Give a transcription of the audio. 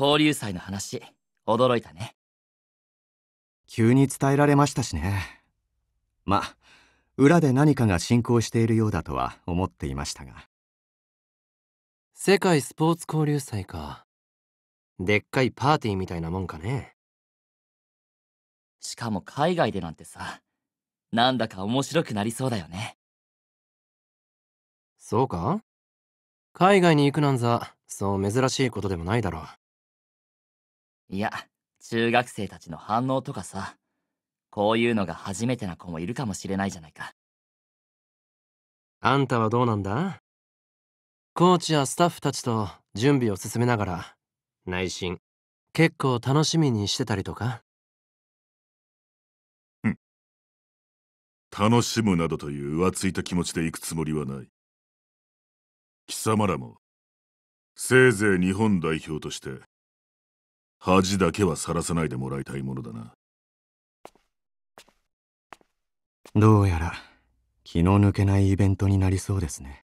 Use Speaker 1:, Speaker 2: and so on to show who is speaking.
Speaker 1: 交流祭の話驚いたね
Speaker 2: 急に伝えられましたしねまあ裏で何かが進行しているようだとは思っていましたが
Speaker 3: 世界スポーツ交流祭か
Speaker 2: で
Speaker 4: っ
Speaker 1: かいパーティーみたいなもんかねしかも海外でなんてさなんだか面白くなりそうだよねそ
Speaker 3: うか海外に行くなんざそう珍しいことでもないだろう
Speaker 1: いや中学生たちの反応とかさこういうのが初めてな子もいるかもしれないじゃないか
Speaker 3: あんたはどうなんだコーチやスタッフたちと準備を進めながら
Speaker 1: 内心
Speaker 4: 結構楽しみにしてたりとか
Speaker 5: 楽しむなどという浮ついた気持ちで行くつもりはない貴様らもせいぜい日本代表として恥だけはさらさないでもらいたいものだな
Speaker 2: どうやら気の抜けないイベントになりそうですね